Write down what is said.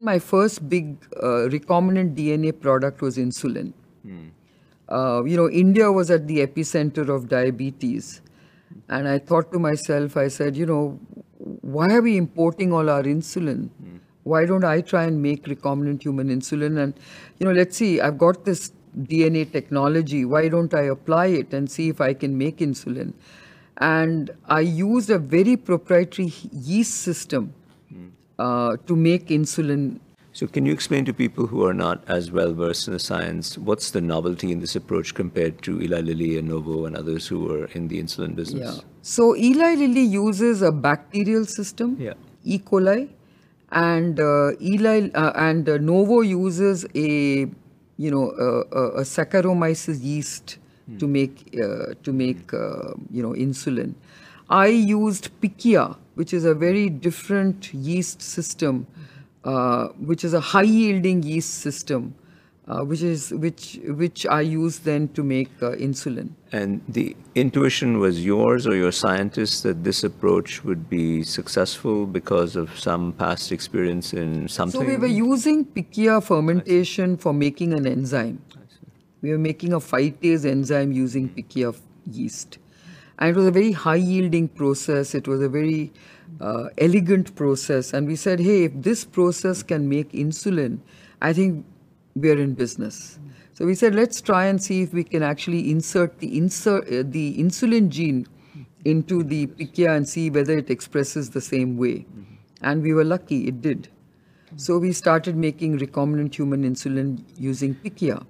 My first big uh, recombinant DNA product was insulin. Mm. Uh, you know, India was at the epicenter of diabetes. And I thought to myself, I said, you know, why are we importing all our insulin? Mm. Why don't I try and make recombinant human insulin? And, you know, let's see, I've got this DNA technology. Why don't I apply it and see if I can make insulin? And I used a very proprietary yeast system uh, to make insulin. So, can you explain to people who are not as well versed in the science what's the novelty in this approach compared to Eli Lilly and Novo and others who were in the insulin business? Yeah. So, Eli Lilly uses a bacterial system, yeah. E. coli, and uh, Eli uh, and uh, Novo uses a you know a, Saccharomyces yeast hmm. to make uh, to make uh, you know insulin. I used Pichia, which is a very different yeast system, uh, which is a high yielding yeast system. Uh, which is which which I use then to make uh, insulin. And the intuition was yours or your scientists that this approach would be successful because of some past experience in something. So we were using Pichia fermentation for making an enzyme. We were making a phytase enzyme using Pichia yeast. And it was a very high yielding process. It was a very uh, elegant process. And we said, hey, if this process can make insulin, I think we're in business. So we said, let's try and see if we can actually insert the, insert, uh, the insulin gene into the pikia and see whether it expresses the same way. And we were lucky, it did. So we started making recombinant human insulin using pikia.